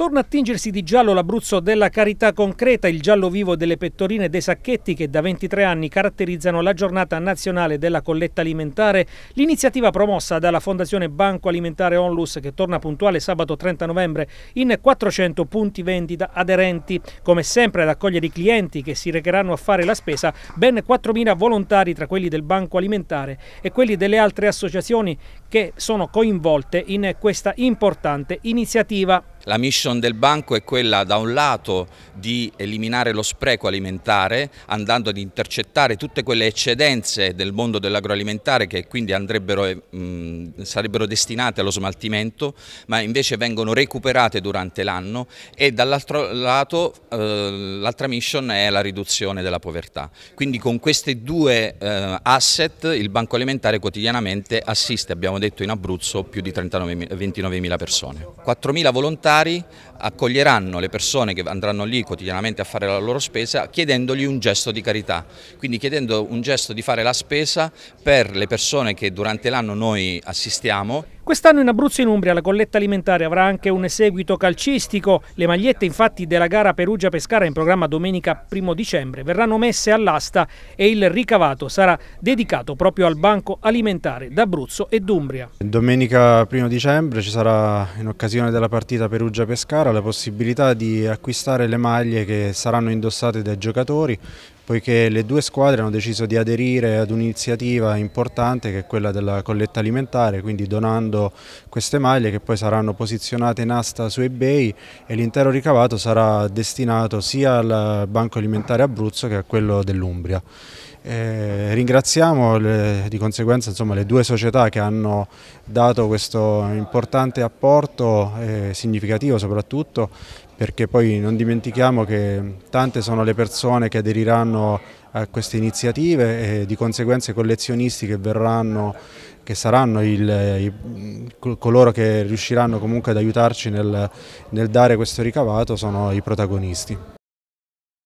Torna a tingersi di giallo l'Abruzzo della carità concreta, il giallo vivo delle pettorine e dei sacchetti che da 23 anni caratterizzano la giornata nazionale della colletta alimentare, l'iniziativa promossa dalla Fondazione Banco Alimentare Onlus che torna puntuale sabato 30 novembre in 400 punti vendita aderenti, come sempre ad accogliere i clienti che si recheranno a fare la spesa, ben 4.000 volontari tra quelli del Banco Alimentare e quelli delle altre associazioni che sono coinvolte in questa importante iniziativa. La mission del banco è quella da un lato di eliminare lo spreco alimentare andando ad intercettare tutte quelle eccedenze del mondo dell'agroalimentare che quindi eh, mh, sarebbero destinate allo smaltimento ma invece vengono recuperate durante l'anno e dall'altro lato eh, l'altra mission è la riduzione della povertà. Quindi con questi due eh, asset il banco alimentare quotidianamente assiste, abbiamo detto in Abruzzo, più di 29, 29.000 persone. 4.000 volontari volontari accoglieranno le persone che andranno lì quotidianamente a fare la loro spesa chiedendogli un gesto di carità, quindi chiedendo un gesto di fare la spesa per le persone che durante l'anno noi assistiamo Quest'anno in Abruzzo e in Umbria la colletta alimentare avrà anche un eseguito calcistico. Le magliette infatti della gara Perugia-Pescara in programma domenica 1 dicembre verranno messe all'asta e il ricavato sarà dedicato proprio al banco alimentare d'Abruzzo e d'Umbria. Domenica 1 dicembre ci sarà in occasione della partita Perugia-Pescara la possibilità di acquistare le maglie che saranno indossate dai giocatori poiché le due squadre hanno deciso di aderire ad un'iniziativa importante che è quella della colletta alimentare, quindi donando queste maglie che poi saranno posizionate in asta su eBay e l'intero ricavato sarà destinato sia al Banco Alimentare Abruzzo che a quello dell'Umbria. Eh, ringraziamo le, di conseguenza insomma, le due società che hanno dato questo importante apporto eh, significativo soprattutto perché poi non dimentichiamo che tante sono le persone che aderiranno a queste iniziative e di conseguenza i collezionisti che verranno, che saranno il, i, coloro che riusciranno comunque ad aiutarci nel, nel dare questo ricavato sono i protagonisti.